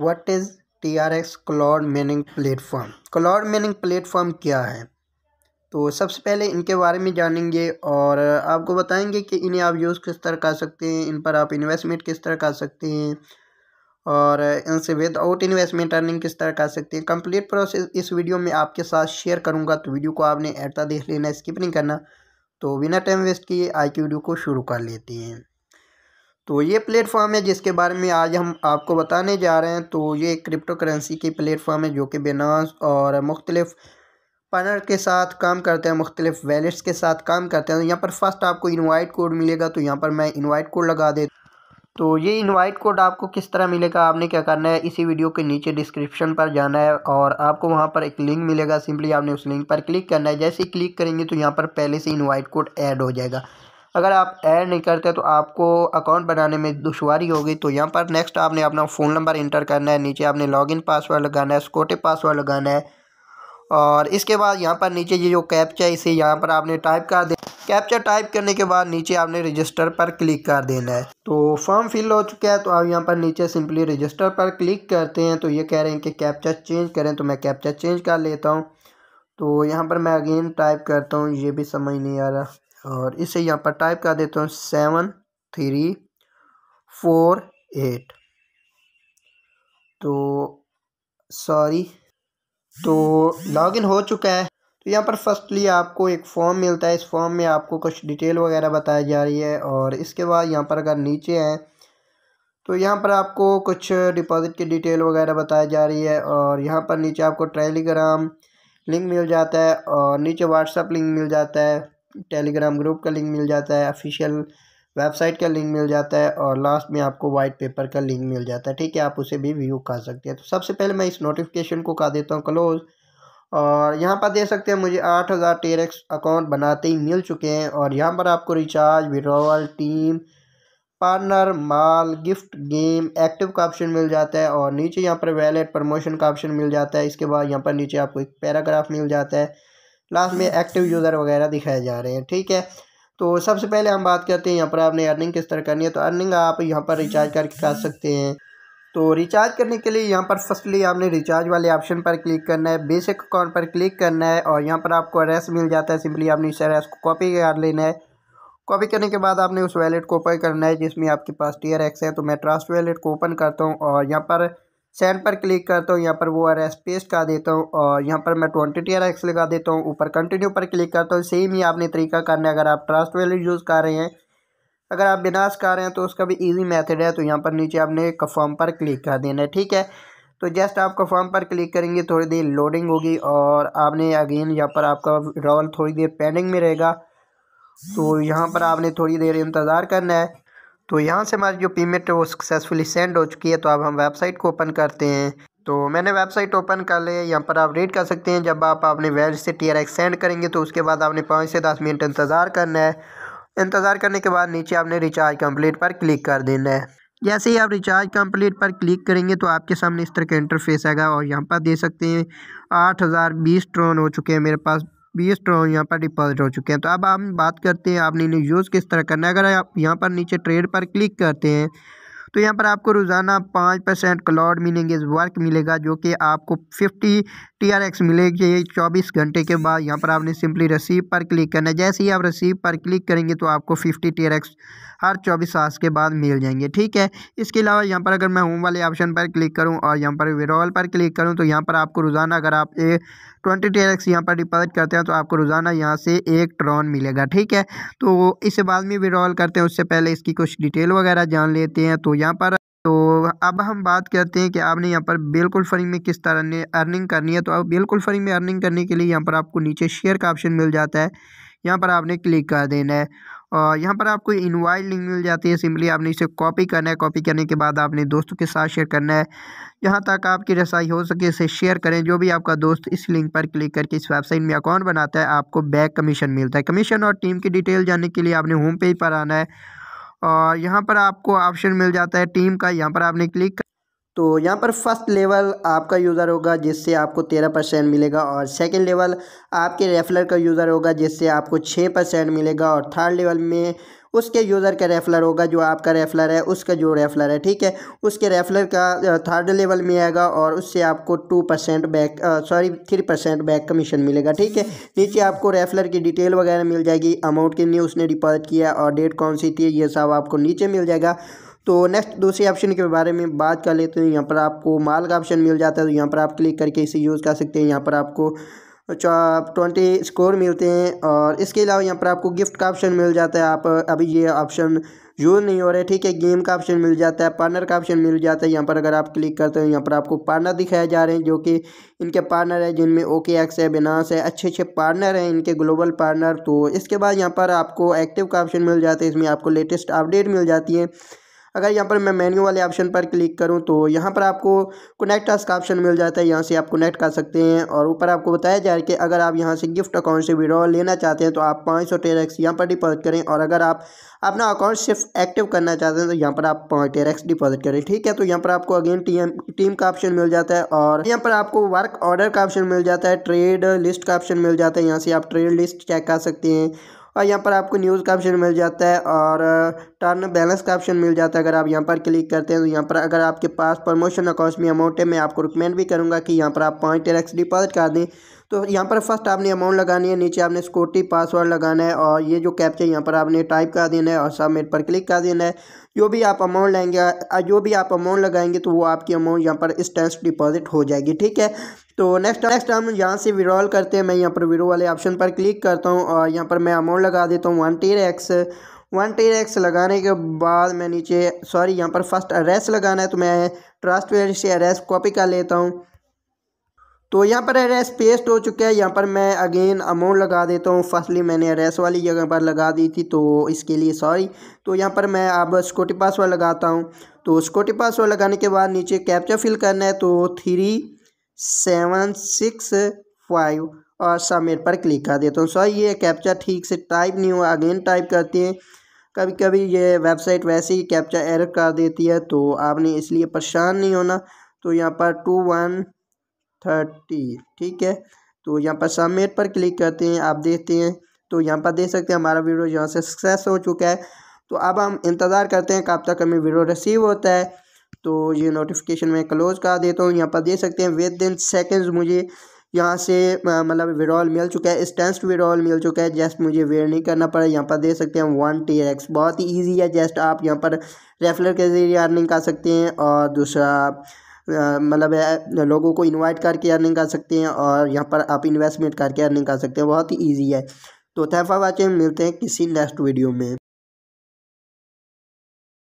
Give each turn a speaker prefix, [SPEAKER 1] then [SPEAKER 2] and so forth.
[SPEAKER 1] what is T R X cloud mining platform cloud mining platform क्या है तो सबसे पहले इनके बारे में जानेंगे और आपको बताएंगे कि इन्हें आप यूज़ किस तरह कर सकते हैं इन पर आप इन्वेस्टमेंट किस तरह कर सकते हैं और इनसे विद आउट इन्वेस्टमेंट अर्निंग किस तरह कर सकते हैं कंप्लीट प्रोसेस इस वीडियो में आपके साथ शेयर करूंगा तो वीडियो को आपने एट देख लेना स्किप नहीं करना तो बिना टाइम वेस्ट किए आज की वीडियो को शुरू कर लेते हैं तो ये प्लेटफॉर्म है जिसके बारे में आज हम आपको बताने जा रहे हैं तो ये क्रिप्टो करेंसी की प्लेटफॉर्म है जो कि बेनास और मुख्तलिफ़ पार्टनर के साथ काम करते हैं मुख्तलिफ वैलेट्स के साथ काम करते हैं यहाँ पर फर्स्ट आपको इनवाइट कोड मिलेगा तो यहाँ पर मैं इनवाइट कोड लगा दे तो ये इनवाइट कोड आपको किस तरह मिलेगा आपने क्या करना है इसी वीडियो के नीचे डिस्क्रिप्शन पर जाना है और आपको वहाँ पर एक लिंक मिलेगा सिंपली आपने उस लिंक पर क्लिक करना है जैसे ही क्लिक करेंगे तो यहाँ पर पहले से इनवाइट कोड ऐड हो जाएगा अगर आप ऐड नहीं करते तो आपको अकाउंट बनाने में दुशारी होगी तो यहाँ पर नेक्स्ट आपने अपना फ़ोन नंबर इंटर करना है नीचे आपने लॉगिन पासवर्ड लगाना है स्कोटे पासवर्ड लगाना है और इसके बाद यहाँ पर नीचे ये जो कैप्चा है इसे यहाँ पर आपने टाइप कर दे कैप्चा टाइप करने के बाद नीचे आपने रजिस्टर पर क्लिक कर देना है तो फॉर्म फिल हो चुका है तो आप यहाँ पर नीचे सिंपली रजिस्टर पर क्लिक करते हैं तो ये कह रहे हैं कि कैप्चा चेंज करें तो मैं कैप्चा चेंज कर लेता हूँ तो यहाँ पर मैं अगेन टाइप करता हूँ ये भी समझ नहीं आ रहा और इसे यहाँ पर टाइप कर देता हूँ सेवन थ्री फोर एट तो सॉरी तो लॉगिन हो चुका है तो यहाँ पर फर्स्टली आपको एक फॉर्म मिलता है इस फॉर्म में आपको कुछ डिटेल वगैरह बताई जा रही है और इसके बाद यहाँ पर अगर नीचे आए तो यहाँ पर आपको कुछ डिपॉज़िट की डिटेल वगैरह बताई जा रही है और यहाँ पर नीचे आपको टेलीग्राम लिंक मिल जाता है और नीचे व्हाट्सअप लिंक मिल जाता है टेलीग्राम ग्रुप का लिंक मिल जाता है ऑफिशियल वेबसाइट का लिंक मिल जाता है और लास्ट में आपको वाइट पेपर का लिंक मिल जाता है ठीक है आप उसे भी व्यू कर सकते हैं तो सबसे पहले मैं इस नोटिफिकेशन को कर देता हूँ क्लोज और यहाँ पर दे सकते हैं मुझे आठ हज़ार टेरेक्स अकाउंट बनाते ही मिल चुके हैं और यहाँ पर आपको recharge withdrawal team partner mall gift game active का ऑप्शन मिल जाता है और नीचे यहाँ पर वैलेट प्रमोशन का ऑप्शन मिल जाता है इसके बाद यहाँ पर नीचे आपको एक पैराग्राफ मिल जाता है लास्ट में एक्टिव यूज़र वगैरह दिखाए जा रहे हैं ठीक है तो सबसे पहले हम बात करते हैं यहाँ पर आपने अर्निंग किस तरह करनी है तो अर्निंग आप यहाँ पर रिचार्ज करके कर सकते हैं तो रिचार्ज करने के लिए यहाँ पर फर्स्टली आपने रिचार्ज वाले ऑप्शन पर क्लिक करना है बेसिक अकाउंट पर क्लिक करना है और यहाँ पर आपको रेस मिल जाता है सिंपली आपने इस रेस को कॉपी कर लेना है कॉपी करने के बाद आपने उस वैलेट को ओपन करना है जिसमें आपके पास टी एक्स है तो मैं ट्रास्ट वैलेट को ओपन करता हूँ और यहाँ पर सेंड पर क्लिक करता हूँ यहाँ पर वो आर एस पेस्ट कर देता हूँ और यहाँ पर मैं ट्वेंटी टी आर एक्स लगा देता हूँ ऊपर कंटिन्यू पर क्लिक करता हूँ सेम ही आपने तरीका करना है अगर आप ट्रस्ट वैल्यू यूज़ कर रहे हैं अगर आप बिनाश कर रहे हैं तो उसका भी ईजी मैथड है तो यहाँ पर नीचे आपने कफॉर्म पर क्लिक कर देना है ठीक है तो जस्ट आप कफॉर्म पर क्लिक करेंगे थोड़ी देर लोडिंग होगी और आपने अगेन यहाँ पर आपका रोल थोड़ी देर पेंडिंग में रहेगा तो यहाँ पर आपने थोड़ी देर इंतज़ार करना है तो यहाँ से हमारी जो पेमेंट है वो सक्सेसफुली सेंड हो चुकी है तो अब हम वेबसाइट को ओपन करते हैं तो मैंने वेबसाइट ओपन कर ले यहाँ पर आप रीड कर सकते हैं जब आप अपने वेब से टी आर एक्स सेंड करेंगे तो उसके बाद आपने पाँच से दस मिनट इंतज़ार करना है इंतज़ार करने के बाद नीचे आपने रिचार्ज कंप्लीट पर क्लिक कर देना है जैसे ही आप रिचार्ज कंप्लीट पर क्लिक करेंगे तो आपके सामने इस तरह का इंटरफेस आएगा और यहाँ पर दे सकते हैं आठ हज़ार बीस ट्रोन हो चुके हैं मेरे पास बी स्ट्रॉन्ग यहाँ पर डिपॉजिट हो चुके हैं तो अब हम बात करते हैं आपने इन्हें यूज़ किस तरह करना है अगर आप यहाँ पर नीचे ट्रेड पर क्लिक करते हैं तो यहाँ पर आपको रोज़ाना पाँच परसेंट क्लाउड मीनिंग वर्क मिलेगा जो कि आपको फिफ्टी टी आर एक्स मिलेगी चौबीस घंटे के बाद यहाँ पर आपने सिंपली रसीव पर क्लिक करना है जैसे ही आप रसीव पर क्लिक करेंगे तो आपको फिफ्टी टी आर एक्स हर चौबीस आवर्स के बाद मिल जाएंगे ठीक है इसके अलावा यहाँ पर अगर मैं होम वाले ऑप्शन पर क्लिक करूँ और यहाँ पर विड्रॉल पर क्लिक करूँ तो यहाँ पर आपको रोज़ाना अगर आप a twenty T R X यहाँ पर डिपॉजिट करते हैं तो आपको रोज़ाना यहाँ से एक ट्रॉन मिलेगा ठीक है तो इसे बाद में विड्रॉल करते हैं उससे पहले इसकी कुछ डिटेल वगैरह जान लेते हैं तो यहाँ पर तो अब हम बात करते हैं कि आपने यहाँ पर बिल्कुल फ्री में किस तरह अर्निंग करनी है तो अब बिल्कुल फ्री में अर्निंग करने के लिए यहाँ पर आपको नीचे शेयर का ऑप्शन मिल जाता है यहाँ पर आपने क्लिक कर देना है और यहाँ पर आपको इनवाइट लिंक मिल जाती है सिंपली आपने इसे कॉपी करना है कॉपी करने के बाद आपने दोस्तों के साथ शेयर करना है यहाँ तक आपकी रसाई हो सके इसे शेयर करें जो भी आपका दोस्त इस लिंक पर क्लिक करके इस वेबसाइट में अकाउंट बनाता है आपको बैक कमीशन मिलता है कमीशन और टीम की डिटेल जानने के लिए आपने होम पेज पर आना है और यहाँ पर आपको ऑप्शन मिल जाता है टीम का यहाँ पर आपने क्लिक तो यहाँ पर फर्स्ट लेवल आपका यूज़र होगा जिससे आपको तेरह परसेंट मिलेगा और सेकेंड लेवल आपके रेफलर का यूज़र होगा जिससे आपको छः परसेंट मिलेगा और थर्ड लेवल में उसके यूज़र का रेफलर होगा जो आपका रेफलर है उसका जो रेफलर है ठीक है उसके रेफलर का थर्ड लेवल में आएगा और उससे आपको two percent back sorry three percent back commission मिलेगा ठीक है नीचे आपको रेफलर की डिटेल वगैरह मिल जाएगी अमाउंट कितनी उसने डिपॉजिट किया और डेट कौन सी थी ये सब आपको नीचे मिल जाएगा तो नेक्स्ट दूसरे ऑप्शन के बारे में बात कर लेते हैं यहाँ पर आपको माल का ऑप्शन मिल जाता है तो यहाँ पर आप क्लिक करके इसे यूज़ कर सकते हैं यहाँ पर आपको ट्वेंटी स्कोर मिलते हैं और इसके अलावा यहाँ पर आपको गिफ्ट का ऑप्शन मिल जाता है आप अभी ये ऑप्शन यूज़ नहीं हो रहा है ठीक है गेम का ऑप्शन मिल जाता है पार्टनर का ऑप्शन मिल जाता है यहाँ पर अगर आप क्लिक करते हैं यहाँ पर आपको पार्टनर दिखाए जा रहे हैं जो कि इनके पार्टनर है जिनमें ओके एक्स है बिनास है अच्छे अच्छे पार्टनर हैं इनके ग्लोबल पार्टनर तो इसके बाद यहाँ पर आपको एक्टिव का ऑप्शन मिल जाता है इसमें आपको लेटेस्ट अपडेट मिल जाती है अगर यहाँ पर मैं मेन्यू वाले ऑप्शन पर क्लिक करूँ तो यहाँ पर आपको कनेक्ट टास्क ऑप्शन मिल जाता है यहाँ से आप कनेक्ट कर सकते हैं और ऊपर आपको बताया जा रहा है कि अगर आप यहाँ से गिफ्ट अकाउंट से विड्रॉ लेना चाहते हैं तो आप पाँच सौ टेरेक्स यहाँ पर डिपॉजिट करें और अगर आप अपना अकाउंट सिर्फ एक्टिव करना चाहते हैं तो यहाँ पर आप पाँच टेरेक्स डिपॉजिट करें ठीक है तो यहाँ पर आपको अगेन टीम टीम का ऑप्शन मिल जाता है और यहाँ पर आपको वर्क ऑर्डर का ऑप्शन मिल जाता है ट्रेड लिस्ट का ऑप्शन मिल जाता है यहाँ से आप ट्रेड लिस्ट चेक कर सकते हैं और यहाँ पर आपको न्यूज़ का ऑप्शन मिल जाता है और टर्न बैलेंस का ऑप्शन मिल जाता है अगर आप यहाँ पर क्लिक करते हैं तो यहाँ पर अगर आपके पास प्रमोशन में अमाउंट है मैं आपको रिकमेंड भी करूँगा कि यहाँ पर आप पॉइंट टैक्स डिपॉजिट कर दें तो यहाँ पर फर्स्ट आपने अमाउंट लगानी है नीचे आपने सिक्योरिटी पासवर्ड लगाना है और ये जो कैप्चर यहाँ पर आपने टाइप कर देना है और सबमिट पर क्लिक कर देना है जो भी आप अमाउंट लेंगे जो भी आप अमाउंट लगाएंगे तो वो आपकी अमाउंट यहाँ पर इस टैक्स डिपॉजिट हो जाएगी ठीक है तो नेक्स्ट नेक्स्ट हम यहाँ से विड्रॉल करते हैं मैं यहाँ पर विड्रो वाले ऑप्शन पर क्लिक करता हूँ और यहाँ पर मैं अमाउंट लगा देता हूँ one T R X one T X लगाने के बाद मैं नीचे सॉरी यहाँ पर फर्स्ट अरेस लगाना है तो मैं ट्रांसफेयर से अरेस कॉपी कर लेता हूँ तो यहाँ पर अरेस पेस्ट हो चुका है यहाँ पर मैं अगेन अमाउंट लगा देता हूँ फर्स्टली मैंने अरेस वाली जगह पर लगा दी थी तो इसके लिए सॉरी तो यहाँ पर मैं अब स्कोटी पासवर्ड लगाता हूँ तो स्कोटी पासवर्ड लगाने के बाद नीचे कैप्चा फिल करना है तो थ्री सेवन सिक्स फाइव और सबमिट पर क्लिक कर देता हूँ सॉरी ये कैप्चा ठीक से टाइप नहीं हुआ अगेन टाइप करते हैं कभी कभी ये वेबसाइट वैसे ही कैप्चा एरर कर देती है तो आपने इसलिए परेशान नहीं होना तो यहाँ पर टू वन थर्टी ठीक है तो यहाँ पर सबमिट पर क्लिक करते हैं आप देखते हैं तो यहाँ पर देख सकते हैं हमारा वीडियो यहाँ से सक्सेस हो चुका है तो अब हम इंतज़ार करते हैं कब तक हमें वीडियो रिसीव होता है तो ये नोटिफिकेशन मैं क्लोज कर देता हूँ यहाँ पर देख सकते हैं विद इन सेकेंड्स मुझे यहाँ से मतलब विड्रॉल मिल चुका है स्टेंसड विड्रॉल मिल चुका है जस्ट मुझे वेयर नहीं करना पड़ा यहाँ पर दे सकते हैं वन टी एक्स बहुत ही ईजी है जस्ट आप यहाँ पर रेफलर के जरिए अर्निंग कर सकते हैं और दूसरा मतलब लोगों को इनवाइट करके अर्निंग कर सकते हैं और यहाँ पर आप इन्वेस्टमेंट करके अर्निंग कर सकते हैं बहुत ही ईजी है तो थैंक फॉर वॉचिंग मिलते हैं किसी नेक्स्ट वीडियो में